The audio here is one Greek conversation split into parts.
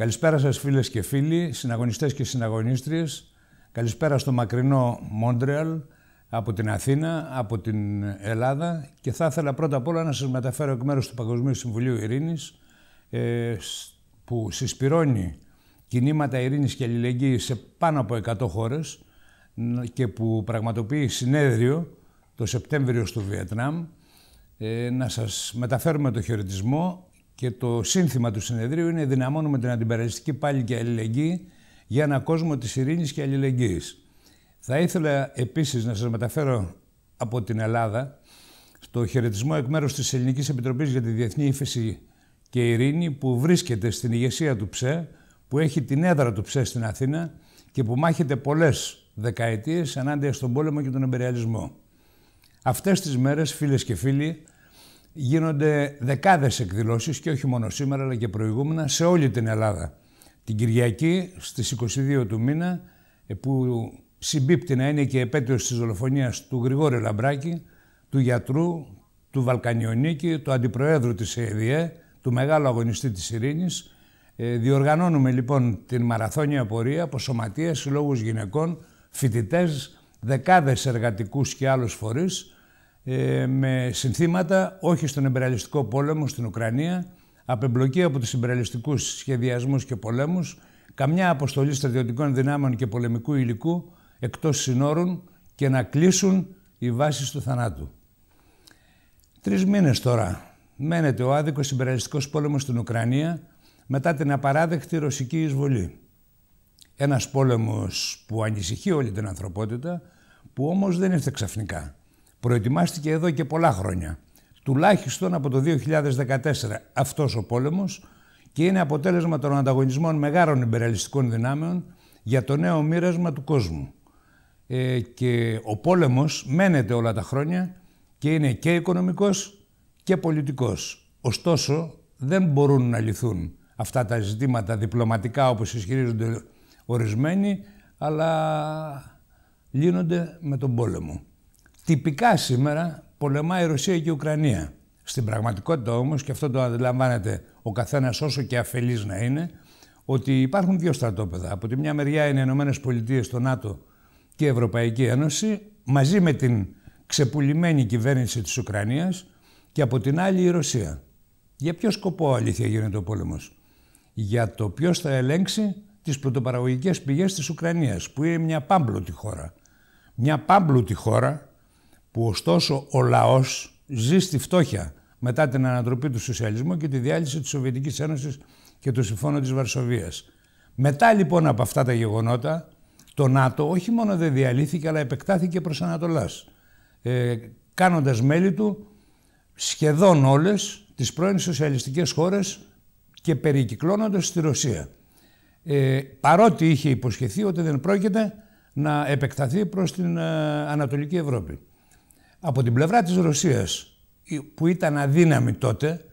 Καλησπέρα σας φίλες και φίλοι, συναγωνιστές και συναγωνίστριες. Καλησπέρα στο μακρινό Μόντρεαλ, από την Αθήνα, από την Ελλάδα και θα ήθελα πρώτα απ' όλα να σας μεταφέρω εκ μέρους του Παγκοσμίου Συμβουλίου Ειρήνης ε, που συσπηρώνει κινήματα ειρήνης και αλληλεγγύης σε πάνω από 100 χώρες και που πραγματοποιεί συνέδριο το Σεπτέμβριο στο Βιετνάμ ε, να σας μεταφέρουμε το χαιρετισμό και το σύνθημα του συνεδρίου είναι «Δυναμώνουμε την αντιπεραστική πάλι και αλληλεγγύη για ένα κόσμο της ειρήνης και αλληλεγγύης». Θα ήθελα επίσης να σας μεταφέρω από την Ελλάδα στο χαιρετισμό εκ μέρους της Ελληνικής Επιτροπής για τη Διεθνή Ήφεση και Ειρήνη που βρίσκεται στην ηγεσία του ΨΕ, που έχει την έδρα του ΨΕ στην Αθήνα και που μάχεται πολλές δεκαετίες ενάντια στον πόλεμο και τον εμπεριαλισμό. Αυτές τις μέρες, φίλες και φίλοι, γίνονται δεκάδες εκδηλώσεις και όχι μόνο σήμερα αλλά και προηγούμενα σε όλη την Ελλάδα. Την Κυριακή στις 22 του μήνα ε, που συμπίπτει να είναι και η επέτειος της δολοφονίας του Γρηγόρη Λαμπράκη, του γιατρού, του Βαλκανιονίκη, του αντιπροέδρου της ΕΔΕ, του μεγάλου αγωνιστή της ειρήνης. Ε, διοργανώνουμε λοιπόν την μαραθώνια πορεία από σωματεία, συλλόγους γυναικών, φοιτητές, δεκάδες εργατικούς και άλλους φορείς, ε, με συνθήματα όχι στον εμπεραλιστικό πόλεμο στην Ουκρανία, απεμπλοκή από τους εμπεραλιστικούς σχεδιασμούς και πολέμους, καμιά αποστολή στρατιωτικών δυνάμεων και πολεμικού υλικού εκτός συνόρων και να κλείσουν οι βάσεις του θανάτου. Τρεις μήνες τώρα μένεται ο άδικος συμπεραλιστικός πόλεμος στην Ουκρανία μετά την απαράδεκτη ρωσική εισβολή. Ένας πόλεμος που ανησυχεί όλη την ανθρωπότητα, που όμως δεν ήρθε ξαφνικά προετοιμάστηκε εδώ και πολλά χρόνια. Τουλάχιστον από το 2014 αυτός ο πόλεμος και είναι αποτέλεσμα των ανταγωνισμών μεγάλων υπεραλιστικών δυνάμεων για το νέο μοίρασμα του κόσμου. Ε, και ο πόλεμος μένεται όλα τα χρόνια και είναι και οικονομικός και πολιτικός. Ωστόσο δεν μπορούν να λυθούν αυτά τα ζητήματα διπλωματικά όπως ισχυρίζονται ορισμένοι, αλλά λύνονται με τον πόλεμο. Τυπικά σήμερα πολεμάει η Ρωσία και η Ουκρανία. Στην πραγματικότητα όμως, και αυτό το αντιλαμβάνεται ο καθένας όσο και αφελής να είναι, ότι υπάρχουν δύο στρατόπεδα. Από τη μια μεριά είναι οι Ηνωμένες Πολιτείες, το ΝΑΤΟ και η Ευρωπαϊκή Ένωση, μαζί με την ξεπουλημένη κυβέρνηση της Ουκρανίας και από την άλλη η Ρωσία. Για ποιο σκοπό αλήθεια γίνεται ο πόλεμος, Για το ποιος θα ελέγξει τις πρωτοπαραγωγικές πηγές της Ουκρανίας, που είναι μια πάμπλουτη χώρα. Μια πάμπλουτη χώρα, που ωστόσο ο λαός ζει στη φτώχεια μετά την ανατροπή του σοσιαλισμού και τη διάλυση της Σοβιετικής Ένωσης και του Συμφώνου της Βαρσοβίας. Μετά λοιπόν από αυτά τα γεγονότα, το ΝΑΤΟ όχι μόνο δεν διαλύθηκε, αλλά επεκτάθηκε προς Ανατολάς, ε, κάνοντας μέλη του σχεδόν όλες τις πρώην σοσιαλιστικές χώρες και περικυκλώνοντας τη Ρωσία. Ε, παρότι είχε υποσχεθεί ότι δεν πρόκειται να επεκταθεί προς την ε, Ανατολική Ευρώπη. Από την πλευρά της Ρωσίας, που ήταν αδύναμη τότε,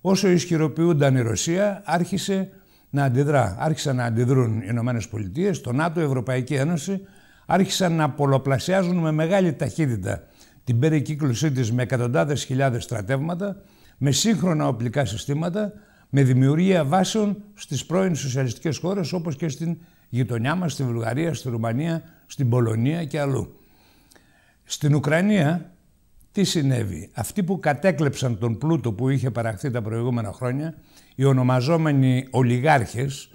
όσο ισχυροποιούνταν η Ρωσία, άρχισε να αντιδρά. Άρχισαν να αντιδρούν οι Ηνωμένες Πολιτείες, το ΝΑΤΟ, η Ευρωπαϊκή Ένωση, άρχισαν να πολλαπλασιάζουν με μεγάλη ταχύτητα την περικύκλωσή της με εκατοντάδες χιλιάδες στρατεύματα, με σύγχρονα οπλικά συστήματα, με δημιουργία βάσεων στις πρώην σοσιαλιστικές χώρες όπως και στην γειτονιά μας, στη Βουλγαρία, στη Ρουμανία, στην Πολωνία και αλλού. Στην Ουκρανία τι συνέβη. Αυτοί που κατέκλεψαν τον πλούτο που είχε παραχθεί τα προηγούμενα χρόνια, οι ονομαζόμενοι ολιγάρχες,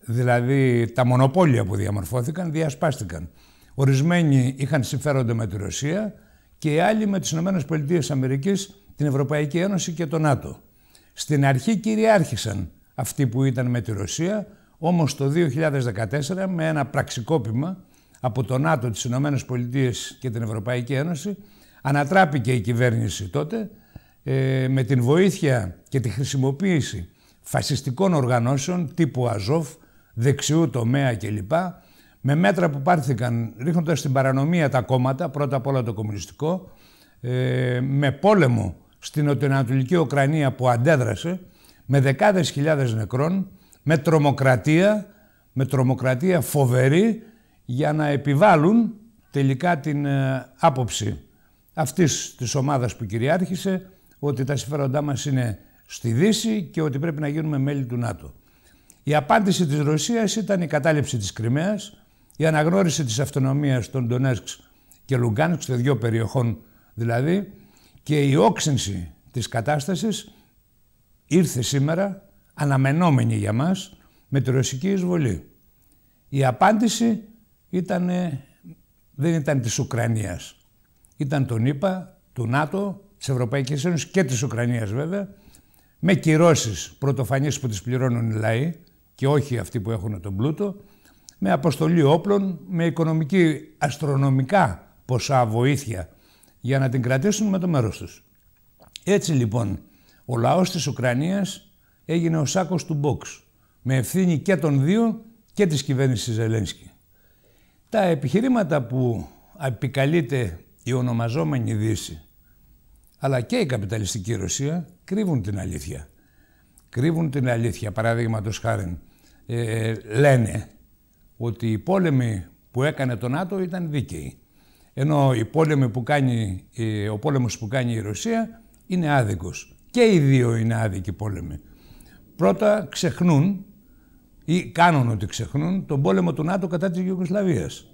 δηλαδή τα μονοπόλια που διαμορφώθηκαν, διασπάστηκαν. Ορισμένοι είχαν συμφέροντα με τη Ρωσία και οι άλλοι με τις ΗΠΑ, την Ευρωπαϊκή Ένωση και το ΝΑΤΟ. Στην αρχή κυριάρχησαν αυτοί που ήταν με τη Ρωσία, όμως το 2014 με ένα πραξικόπημα από το ΝΑΤΟ, τις ΗΠΑ και την Ευρωπαϊκή Ένωση Ανατράπηκε η κυβέρνηση τότε ε, με την βοήθεια και τη χρησιμοποίηση φασιστικών οργανώσεων τύπου Αζόφ, δεξιού τομέα κλπ. Με μέτρα που πάρθηκαν ρίχνοντας στην παρανομία τα κόμματα, πρώτα απ' όλα το κομμουνιστικό, ε, με πόλεμο στην νοτιοανατολική Ουκρανία που αντέδρασε, με δεκάδες χιλιάδες νεκρών, με τρομοκρατία, με τρομοκρατία φοβερή, για να επιβάλλουν τελικά την ε, άποψη αυτής της ομάδας που κυριάρχησε ότι τα συμφέροντά μας είναι στη Δύση και ότι πρέπει να γίνουμε μέλη του ΝΑΤΟ. Η απάντηση της Ρωσίας ήταν η κατάληψη της Κρυμαίας, η αναγνώριση της αυτονομίας των Ντονέσκ και Λουγκάνσκ, των δύο περιοχών δηλαδή, και η όξυνση της κατάστασης ήρθε σήμερα, αναμενόμενη για μας, με τη ρωσική εισβολή. Η απάντηση δεν ήταν της Ουκρανίας ήταν τον ΗΠΑ, του ΝΑΤΟ, της Ευρωπαϊκής Ένωσης και της Ουκρανίας βέβαια, με κυρώσεις πρωτοφανείς που τις πληρώνουν οι λαοί και όχι αυτοί που έχουν τον πλούτο, με αποστολή όπλων, με οικονομική αστρονομικά ποσά βοήθεια για να την κρατήσουν με το μέρος τους. Έτσι λοιπόν ο λαός της Ουκρανίας έγινε ο σάκος του Μπόξ με ευθύνη και των δύο και της κυβέρνησης Ζελένσκι. Τα επιχειρήματα που επικαλείται η ονομαζόμενη Δύση, αλλά και η καπιταλιστική Ρωσία κρύβουν την αλήθεια. Κρύβουν την αλήθεια. Παραδείγματος χάρη, ε, λένε ότι οι πόλεμοι που έκανε το ΝΑΤΟ ήταν δίκαιοι. Ενώ οι πόλεμοι που κάνει, ε, ο πόλεμος που κάνει η Ρωσία είναι άδικος. Και οι δύο είναι άδικοι πόλεμοι. Πρώτα ξεχνούν ή κάνουν ότι ξεχνούν τον πόλεμο του ΝΑΤΟ κατά της Γιουγκοσλαβίας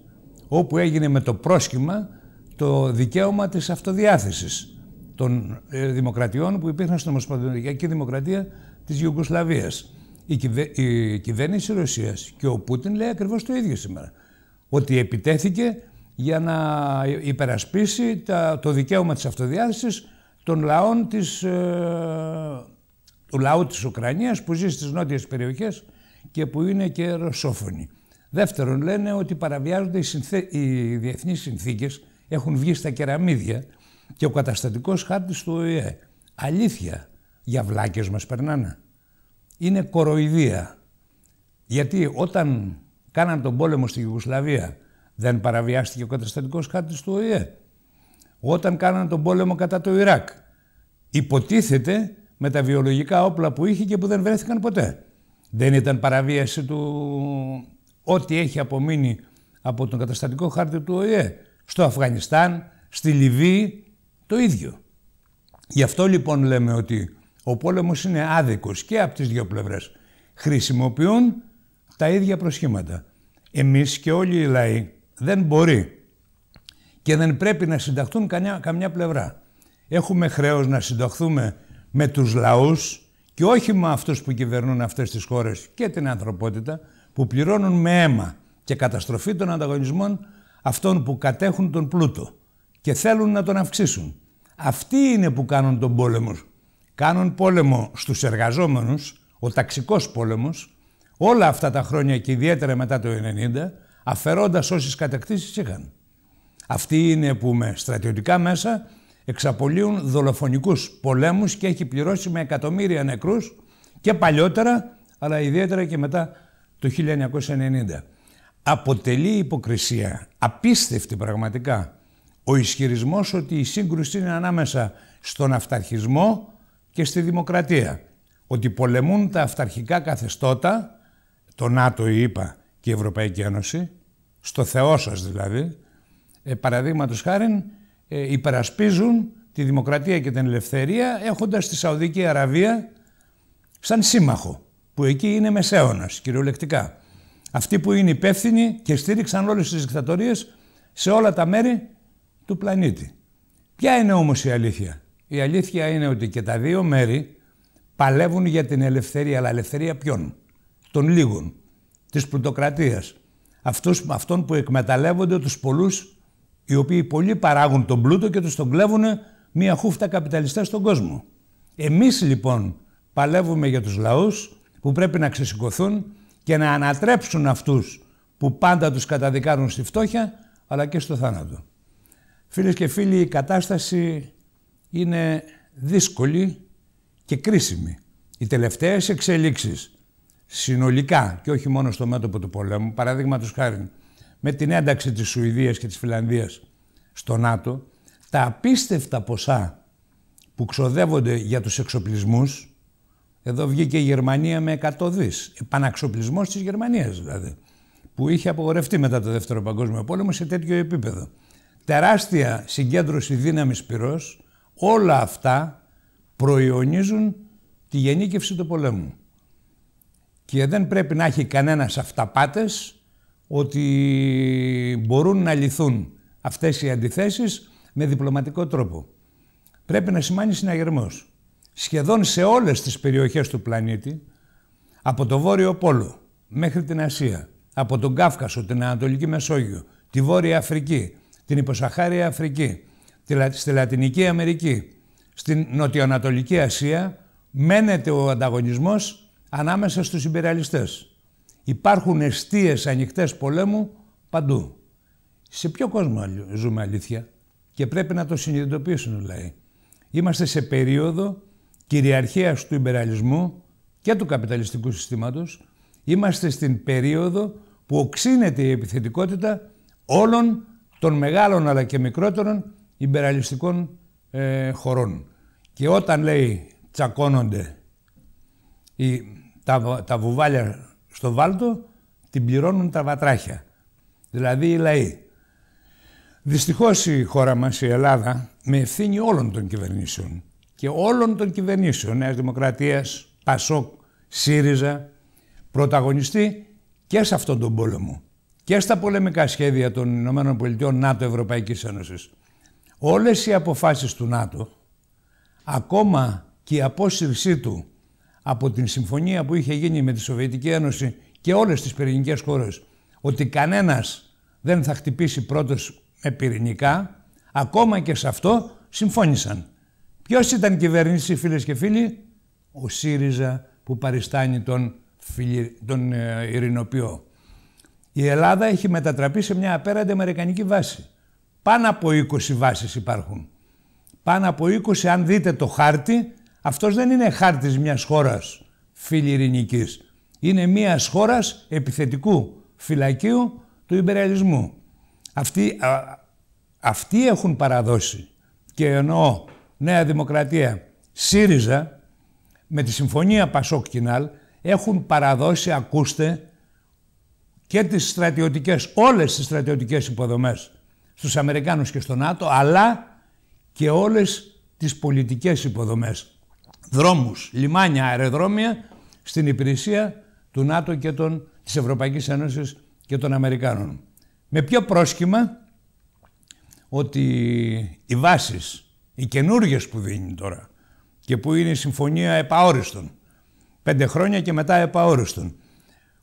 όπου έγινε με το πρόσχημα το δικαίωμα της αυτοδιάθεσης των ε, δημοκρατιών που υπήρχαν στην Ομοσπονδιακή Δημοκρατία της Ιουγκοσλαβίας. Η, η κυβέρνηση Ρωσίας και ο Πούτιν λέει ακριβώς το ίδιο σήμερα. Ότι επιτέθηκε για να υπερασπίσει τα, το δικαίωμα της αυτοδιάθεσης των λαών της, ε, του λαού της Ουκρανίας που ζει στις νότιες περιοχές και που είναι και ρωσόφωνοι. Δεύτερον, λένε ότι παραβιάζονται οι, συνθε... οι συνθήκες έχουν βγει στα κεραμίδια και ο καταστατικός χάρτης του ΟΗΕ. Αλήθεια, για βλάκες μας περνάνε. Είναι κοροϊδία. Γιατί όταν κάναν τον πόλεμο στη Ιουγκοσλαβία δεν παραβιάστηκε ο καταστατικός χάρτης του ΟΗΕ. Όταν κάναν τον πόλεμο κατά το Ιράκ υποτίθεται με τα βιολογικά όπλα που είχε και που δεν βρέθηκαν ποτέ. Δεν ήταν παραβίαση του ό,τι έχει απομείνει από τον καταστατικό χάρτη του ΟΗΕ στο Αφγανιστάν, στη Λιβύη, το ίδιο. Γι' αυτό λοιπόν λέμε ότι ο πόλεμος είναι άδικος και από τις δύο πλευρές. Χρησιμοποιούν τα ίδια προσχήματα. Εμείς και όλοι οι λαοί δεν μπορεί και δεν πρέπει να συνταχθούν καμιά, καμιά πλευρά. Έχουμε χρέος να συνταχθούμε με τους λαούς και όχι με αυτούς που κυβερνούν αυτές τις χώρες και την ανθρωπότητα που πληρώνουν με αίμα και καταστροφή των ανταγωνισμών αυτών που κατέχουν τον πλούτο και θέλουν να τον αυξήσουν. Αυτοί είναι που κάνουν τον πόλεμο. Κάνουν πόλεμο στους εργαζόμενους, ο ταξικός πόλεμος, όλα αυτά τα χρόνια και ιδιαίτερα μετά το 90, αφαιρώντας όσες κατακτήσεις είχαν. Αυτοί είναι που με στρατιωτικά μέσα εξαπολύουν δολοφονικούς πολέμους και έχει πληρώσει με εκατομμύρια νεκρούς και παλιότερα, αλλά ιδιαίτερα και μετά το 1990 αποτελεί υποκρισία. Απίστευτη πραγματικά. Ο ισχυρισμός ότι η σύγκρουση είναι ανάμεσα στον αυταρχισμό και στη δημοκρατία. Ότι πολεμούν τα αυταρχικά καθεστώτα, το ΝΑΤΟ, η και η Ευρωπαϊκή Ένωση, στο Θεό σας δηλαδή, ε, παραδείγματος χάρη, ε, υπερασπίζουν τη δημοκρατία και την ελευθερία έχοντας τη Σαουδική Αραβία σαν σύμμαχο, που εκεί είναι μεσαίωνας κυριολεκτικά. Αυτοί που είναι υπεύθυνοι και στήριξαν όλες τις δικτατορίες σε όλα τα μέρη του πλανήτη. Ποια είναι όμως η αλήθεια. Η αλήθεια είναι ότι και τα δύο μέρη παλεύουν για την ελευθερία, αλλά ελευθερία ποιών. Των λίγων, της πλουτοκρατίας. αυτών που εκμεταλλεύονται τους πολλούς, οι οποίοι πολλοί παράγουν τον πλούτο και τους τον κλέβουν μία χούφτα καπιταλιστές στον κόσμο. Εμείς λοιπόν παλεύουμε για τους λαούς που πρέπει να ξεσηκωθούν και να ανατρέψουν αυτούς που πάντα τους καταδικάρουν στη φτώχεια αλλά και στο θάνατο. Φίλες και φίλοι, η κατάσταση είναι δύσκολη και κρίσιμη. Οι τελευταίες εξελίξεις συνολικά και όχι μόνο στο μέτωπο του πολέμου, παραδείγματος χάρη με την ένταξη της Σουηδίας και της Φιλανδίας στο ΝΑΤΟ, τα απίστευτα ποσά που ξοδεύονται για τους εξοπλισμούς εδώ βγήκε η Γερμανία με 100 δις. Επαναξοπλισμός της Γερμανίας δηλαδή. Που είχε απογορευτεί μετά το Δεύτερο Παγκόσμιο Πόλεμο σε τέτοιο επίπεδο. Τεράστια συγκέντρωση δύναμης πυρός. Όλα αυτά προϊονίζουν τη γενίκευση του πολέμου. Και δεν πρέπει να έχει κανένας αυταπάτες ότι μπορούν να λυθούν αυτές οι αντιθέσεις με διπλωματικό τρόπο. Πρέπει να σημάνει συναγερμός σχεδόν σε όλες τις περιοχές του πλανήτη, από το Βόρειο Πόλο μέχρι την Ασία, από τον Κάφκασο, την Ανατολική Μεσόγειο, τη Βόρεια Αφρική, την Υποσαχάρια Αφρική, στη Λατινική Αμερική, στην Νοτιοανατολική Ασία, μένεται ο ανταγωνισμός ανάμεσα στους υπεραλιστές. Υπάρχουν εστίες ανοιχτές πολέμου παντού. Σε ποιο κόσμο ζούμε αλήθεια και πρέπει να το συνειδητοποιήσουν οι Είμαστε σε περίοδο κυριαρχίας του υπεραλισμού και του καπιταλιστικού συστήματος, είμαστε στην περίοδο που οξύνεται η επιθετικότητα όλων των μεγάλων αλλά και μικρότερων υπεραλιστικών ε, χωρών. Και όταν λέει τσακώνονται οι, τα, τα βουβάλια στο βάλτο, την πληρώνουν τα βατράχια, δηλαδή οι λαοί. Δυστυχώς η χώρα μας, η Ελλάδα, με ευθύνη όλων των κυβερνήσεων, και όλων των κυβερνήσεων Νέας Δημοκρατίας, Πασόκ, ΣΥΡΙΖΑ, πρωταγωνιστή και σε αυτόν τον πόλεμο και στα πολεμικά σχέδια των ΗΠΑ, ΝΑΤΟ, Ευρωπαϊκής Ένωσης. Όλες οι αποφάσεις του ΝΑΤΟ, ακόμα και η απόσυρσή του από την συμφωνία που είχε γίνει με τη Σοβιετική Ένωση και όλες τις πυρηνικές χώρες, ότι κανένας δεν θα χτυπήσει πρώτος με πυρηνικά, ακόμα και σε αυτό συμφώνησαν. Ποιος ήταν κυβέρνηση φίλες και φίλοι, ο ΣΥΡΙΖΑ που παριστάνει τον, φιλι... τον ε, Ειρηνοποιό. Η Ελλάδα έχει μετατραπεί σε μια απέραντη αμερικανική βάση. Πάνω από 20 βάσεις υπάρχουν. Πάνω από 20, αν δείτε το χάρτη, αυτός δεν είναι χάρτης μιας χώρας φιλιρηνική. Είναι μιας χώρας επιθετικού φυλακίου του υπεραλισμού. Αυτοί, αυτοί έχουν παραδώσει. Και εννοώ Νέα Δημοκρατία, ΣΥΡΙΖΑ, με τη συμφωνία Πασόκ Κινάλ, έχουν παραδώσει, ακούστε, και τις στρατιωτικές, όλες τις στρατιωτικές υποδομές στους Αμερικάνους και στο ΝΑΤΟ, αλλά και όλες τις πολιτικές υποδομές. Δρόμους, λιμάνια, αεροδρόμια στην υπηρεσία του ΝΑΤΟ και των, της Ευρωπαϊκής Ένωσης και των Αμερικάνων. Με πιο πρόσχημα ότι οι βάσεις οι καινούργιες που δίνει τώρα και που είναι η συμφωνία επαόριστον. Πέντε χρόνια και μετά επαόριστον.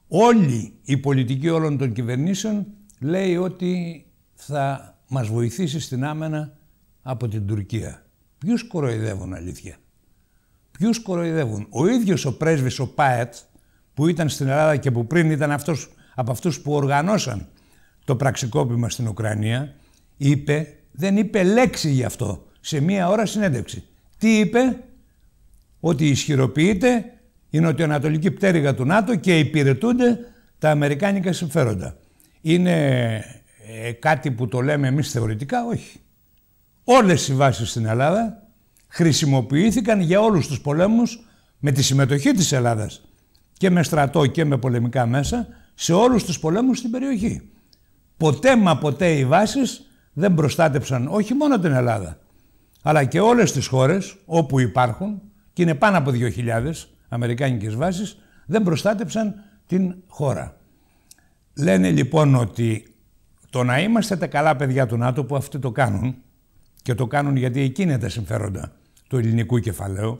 Όλη η πολιτική όλων των κυβερνήσεων λέει ότι θα μας βοηθήσει στην άμενα από την Τουρκία. Ποιους κοροϊδεύουν αλήθεια. Ποιους κοροϊδεύουν. Ο ίδιος ο πρέσβης ο Πάετ που ήταν στην Ελλάδα και που πριν ήταν αυτός, από αυτούς που οργανώσαν το πραξικόπημα στην Ουκρανία είπε, δεν είπε λέξη γι' αυτό σε μία ώρα συνέντευξη. Τι είπε, ότι ισχυροποιείται η νοτιοανατολική πτέρυγα του ΝΑΤΟ και υπηρετούνται τα αμερικάνικα συμφέροντα. Είναι ε, κάτι που το λέμε εμείς θεωρητικά, όχι. Όλες οι βάσεις στην Ελλάδα χρησιμοποιήθηκαν για όλους τους πολέμους με τη συμμετοχή της Ελλάδας και με στρατό και με πολεμικά μέσα σε όλους τους πολέμους στην περιοχή. Ποτέ μα ποτέ οι βάσεις δεν προστάτεψαν όχι μόνο την Ελλάδα, αλλά και όλες τις χώρες όπου υπάρχουν, και είναι πάνω από 2.000 αμερικάνικες βάσεις, δεν προστάτεψαν την χώρα. Λένε λοιπόν ότι το να είμαστε τα καλά παιδιά του ΝΑΤΟ που αυτοί το κάνουν και το κάνουν γιατί είναι τα συμφέροντα του ελληνικού κεφαλαίου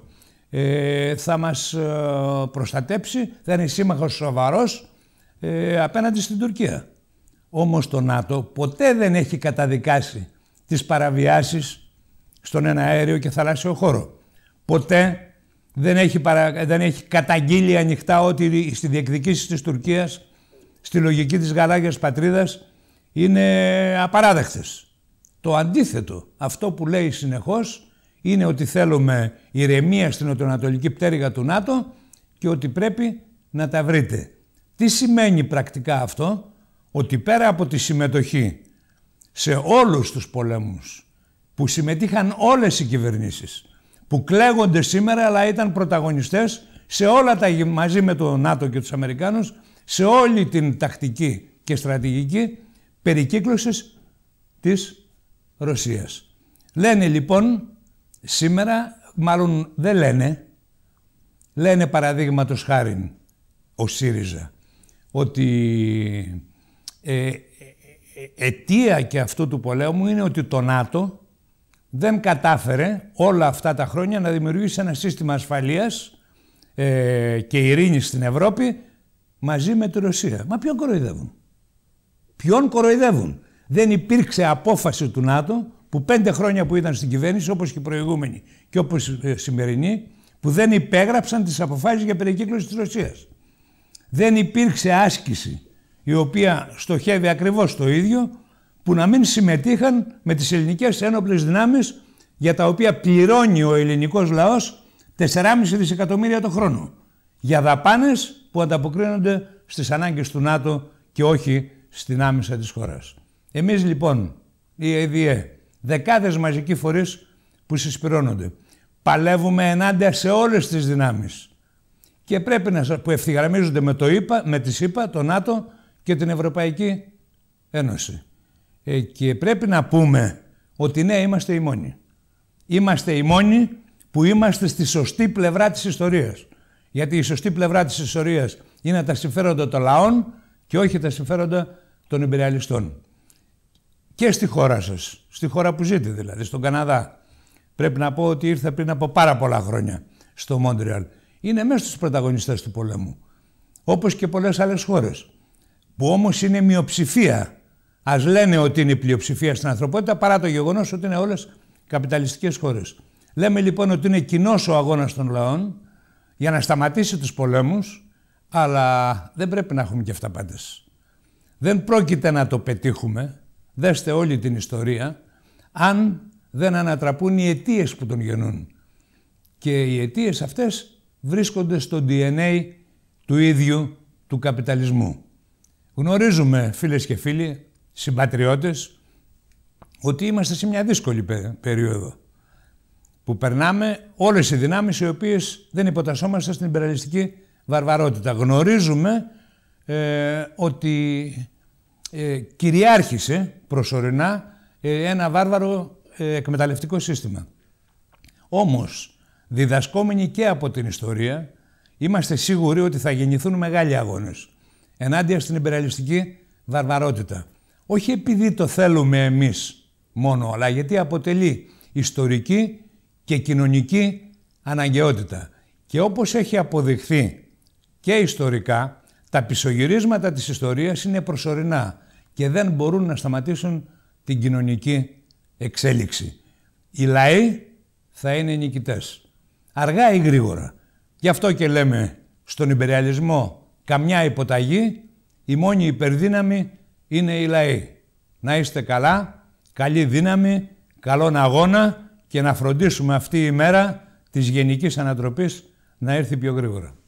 ε, θα μας ε, προστατέψει, θα είναι σύμμαχος σοβαρός ε, απέναντι στην Τουρκία. Όμως το ΝΑΤΟ ποτέ δεν έχει καταδικάσει τις παραβιάσεις στον ένα αέριο και θαλάσσιο χώρο. Ποτέ δεν έχει, παρα... δεν έχει καταγγείλει ανοιχτά ότι στη διεκδικήση της Τουρκίας, στη λογική της γαλάγιας πατρίδας, είναι απαράδεκτες. Το αντίθετο, αυτό που λέει συνεχώς, είναι ότι θέλουμε ηρεμία στην νοτιοανατολική πτέρυγα του ΝΑΤΟ και ότι πρέπει να τα βρείτε. Τι σημαίνει πρακτικά αυτό, ότι πέρα από τη συμμετοχή σε όλους τους πολέμους που συμμετείχαν όλες οι κυβερνήσεις, που κλαίγονται σήμερα αλλά ήταν πρωταγωνιστές σε όλα τα, μαζί με το ΝΑΤΟ και τους Αμερικάνους, σε όλη την τακτική και στρατηγική περικύκλωσης της Ρωσίας. Λένε λοιπόν σήμερα, μάλλον δεν λένε, λένε παραδείγματος χάρη ο ΣΥΡΙΖΑ, ότι ε, ε, ε, ε, αιτία και αυτού του πολέμου είναι ότι το ΝΑΤΟ δεν κατάφερε όλα αυτά τα χρόνια να δημιουργήσει ένα σύστημα ασφαλείας ε, και ειρήνης στην Ευρώπη μαζί με τη Ρωσία. Μα ποιον κοροϊδεύουν. Ποιον κοροϊδεύουν. Δεν υπήρξε απόφαση του ΝΑΤΟ που πέντε χρόνια που ήταν στην κυβέρνηση όπως και οι προηγούμενοι και όπως η ε, σημερινή που δεν υπέγραψαν τις αποφάσεις για περικύκλωση της Ρωσίας. Δεν υπήρξε άσκηση η οποία στοχεύει ακριβώς το ίδιο που να μην συμμετείχαν με τις ελληνικές ένοπλες δυνάμεις για τα οποία πληρώνει ο ελληνικός λαός 4,5 δισεκατομμύρια το χρόνο για δαπάνες που ανταποκρίνονται στις ανάγκες του ΝΑΤΟ και όχι στην άμεσα της χώρας. Εμείς λοιπόν, η ΕΔΙΕ, δεκάδες μαζικοί φορείς που συσπηρώνονται, παλεύουμε ενάντια σε όλες τις δυνάμεις και πρέπει να που ευθυγραμμίζονται με, το ΙΠΑ, με τις ΗΠΑ, το ΝΑΤΟ και την Ευρωπαϊκή Ένωση. Ε, και πρέπει να πούμε ότι ναι, είμαστε οι μόνοι. Είμαστε οι μόνοι που είμαστε στη σωστή πλευρά της ιστορίας. Γιατί η σωστή πλευρά της ιστορίας είναι τα συμφέροντα των λαών και όχι τα συμφέροντα των υπεριαλιστών. Και στη χώρα σας, στη χώρα που ζείτε δηλαδή, στον Καναδά. Πρέπει να πω ότι ήρθα πριν από πάρα πολλά χρόνια στο Μόντριαλ. Είναι μέσα στους πρωταγωνιστές του πολέμου. Όπως και πολλές άλλες χώρες. Που όμως είναι μειοψηφία Ας λένε ότι είναι η πλειοψηφία στην ανθρωπότητα παρά το γεγονός ότι είναι όλες καπιταλιστικές χώρες. Λέμε λοιπόν ότι είναι κοινός ο αγώνας των λαών για να σταματήσει τους πολέμους, αλλά δεν πρέπει να έχουμε και πάντα. Δεν πρόκειται να το πετύχουμε, δέστε όλη την ιστορία, αν δεν ανατραπούν οι αιτίες που τον γεννούν. Και οι αιτίες αυτές βρίσκονται στο DNA του ίδιου του καπιταλισμού. Γνωρίζουμε, φίλες και φίλοι, συμπατριώτες ότι είμαστε σε μια δύσκολη περίοδο που περνάμε όλες οι δυνάμεις οι οποίες δεν υποτασσόμαστε στην υπεραλιστική βαρβαρότητα. Γνωρίζουμε ε, ότι ε, κυριάρχησε προσωρινά ε, ένα βάρβαρο ε, εκμεταλλευτικό σύστημα. Όμως, διδασκόμενοι και από την ιστορία, είμαστε σίγουροι ότι θα γεννηθούν μεγάλοι αγώνες ενάντια στην υπεραλιστική βαρβαρότητα. Όχι επειδή το θέλουμε εμείς μόνο, αλλά γιατί αποτελεί ιστορική και κοινωνική αναγκαιότητα. Και όπως έχει αποδειχθεί και ιστορικά, τα πισωγυρίσματα της ιστορίας είναι προσωρινά και δεν μπορούν να σταματήσουν την κοινωνική εξέλιξη. Οι λαοί θα είναι νικητές. Αργά ή γρήγορα. Γι' αυτό και λέμε στον υπεριαλισμό καμιά υποταγή, η μόνη υπερδύναμη είναι οι λαοί. Να είστε καλά, καλή δύναμη, καλόν αγώνα και να φροντίσουμε αυτή η μέρα της γενικής ανατροπής να έρθει πιο γρήγορα.